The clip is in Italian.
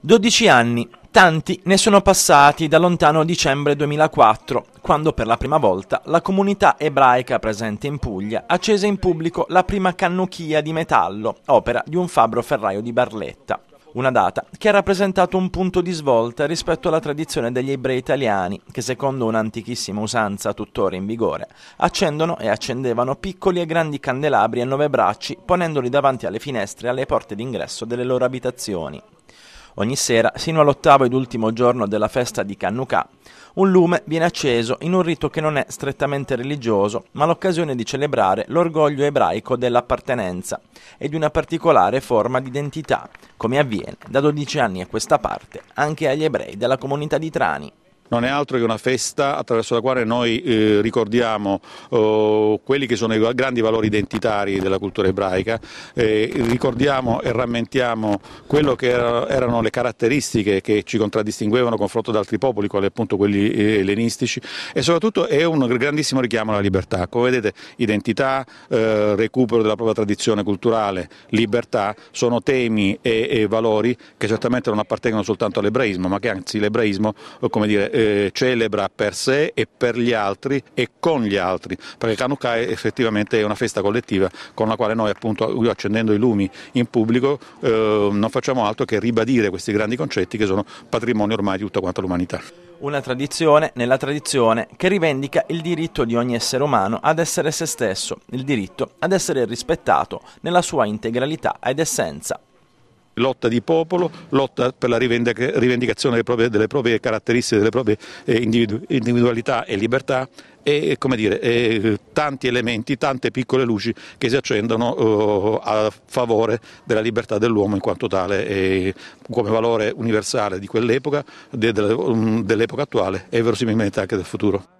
12 anni, tanti ne sono passati da lontano dicembre 2004, quando per la prima volta la comunità ebraica presente in Puglia accese in pubblico la prima cannucchia di metallo, opera di un fabbro ferraio di Barletta. Una data che ha rappresentato un punto di svolta rispetto alla tradizione degli ebrei italiani, che secondo un'antichissima usanza tuttora in vigore, accendono e accendevano piccoli e grandi candelabri a nove bracci, ponendoli davanti alle finestre e alle porte d'ingresso delle loro abitazioni. Ogni sera, sino all'ottavo ed ultimo giorno della festa di Cannucà, un lume viene acceso in un rito che non è strettamente religioso, ma l'occasione di celebrare l'orgoglio ebraico dell'appartenenza e di una particolare forma di identità, come avviene da 12 anni a questa parte anche agli ebrei della comunità di Trani non è altro che una festa attraverso la quale noi eh, ricordiamo eh, quelli che sono i grandi valori identitari della cultura ebraica, eh, ricordiamo e rammentiamo quello che era, erano le caratteristiche che ci contraddistinguevano confronto ad altri popoli, quali appunto quelli eh, ellenistici e soprattutto è un grandissimo richiamo alla libertà. Come vedete identità, eh, recupero della propria tradizione culturale, libertà sono temi e, e valori che certamente non appartengono soltanto all'ebraismo ma che anzi l'ebraismo oh, come dire, eh, eh, celebra per sé e per gli altri e con gli altri, perché Chanukah è effettivamente una festa collettiva con la quale noi appunto, accendendo i lumi in pubblico, eh, non facciamo altro che ribadire questi grandi concetti che sono patrimonio ormai di tutta quanta l'umanità. Una tradizione nella tradizione che rivendica il diritto di ogni essere umano ad essere se stesso, il diritto ad essere rispettato nella sua integralità ed essenza lotta di popolo, lotta per la rivendicazione delle proprie, delle proprie caratteristiche, delle proprie eh, individualità e libertà e, come dire, e tanti elementi, tante piccole luci che si accendono oh, a favore della libertà dell'uomo in quanto tale come valore universale di quell'epoca, mm, dell'epoca attuale e verosimilmente anche del futuro.